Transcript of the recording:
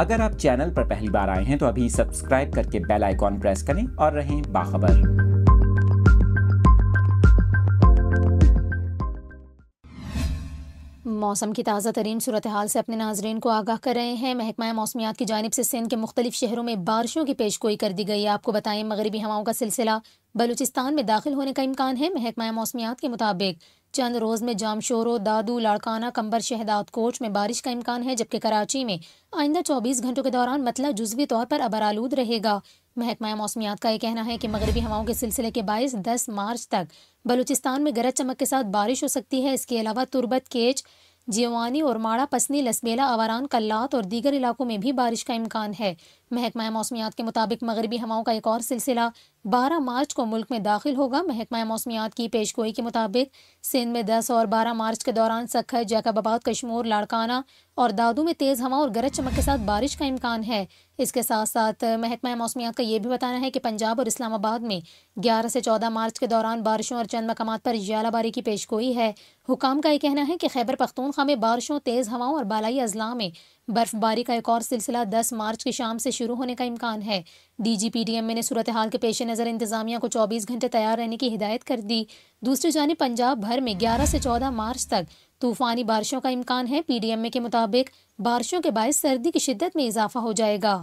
अगर आप चैनल पर पहली बार आए हैं तो अभी सब्सक्राइब करके बेल आइकॉन प्रेस करें और रहें बाखबर मौसम की ताज़ा तरीन सूरत हाल से अपने नाजरन को आगाह कर रहे हैं महकमा मौसमियात की जानब से सिंध के मुख्तलिफ शहरों में बारिशों की पेश गोई कर दी गई आपको बताएं मगरबी हवाओं का सिलसिला बलूचिस्तान में दाखिल होने का इम्कान है महकमा मौसमियात के मुताबिक चंद रोज़ में जामशोरो दादू लाड़काना कंबर शहदाद कोच में बारिश का इम्कान है जबकि कराची में आइंदा चौबीस घंटों के दौरान मतला जुजवी तौर पर अबर आलूद रहेगा महकमा मौसमियात का यह कहना है कि मगरबी हवाओं के सिलसिले के बायस दस मार्च तक बलूचिस्तान में गरज चमक के साथ बारिश हो सकती है इसके अलावा तुरबत केच जीवानी और माड़ा पसनी लसबेला अवारान कल्लात और दीगर इलाकों में भी बारिश का इम्कान है महकमा मौसमियात के मुताबिक मगरबी हवाओं का एक और सिलसिला 12 मार्च को मुल्क में दाखिल होगा महकमा मौसमियात की पेशगोई के मुताबिक सिंध में 10 और 12 मार्च के दौरान सखर जैकबाबाद कश्मूर लाड़काना और दादू में तेज़ हवा और गरज चमक के साथ बारिश का इम्कान है इसके साथ साथ महकमा मौसमियात का यह भी बताना है कि पंजाब और इस्लामाबाद में ग्यारह से चौदह मार्च के दौरान बारिशों और चंद मकाम पर बारी की पेशगोई है हुकाम का ये कहना है कि खैबर पख्तूनखा में बारिशों तेज़ हवाओं और बालाई अजला में बर्फबारी का एक और सिलसिला दस मार्च की शाम से शुरू होने का इम्कान है D G P D M ने सूरत हाल के पेश नज़र इंतजामिया को चौबीस घंटे तैयार रहने की हिदायत कर दी दूसरी जानब पंजाब भर में ग्यारह से चौदह मार्च तक तूफानी बारिशों का इम्कान है पी डी एम ए के मुताबिक बारिशों के बायस सर्दी की शिद्दत में इजाफा हो जाएगा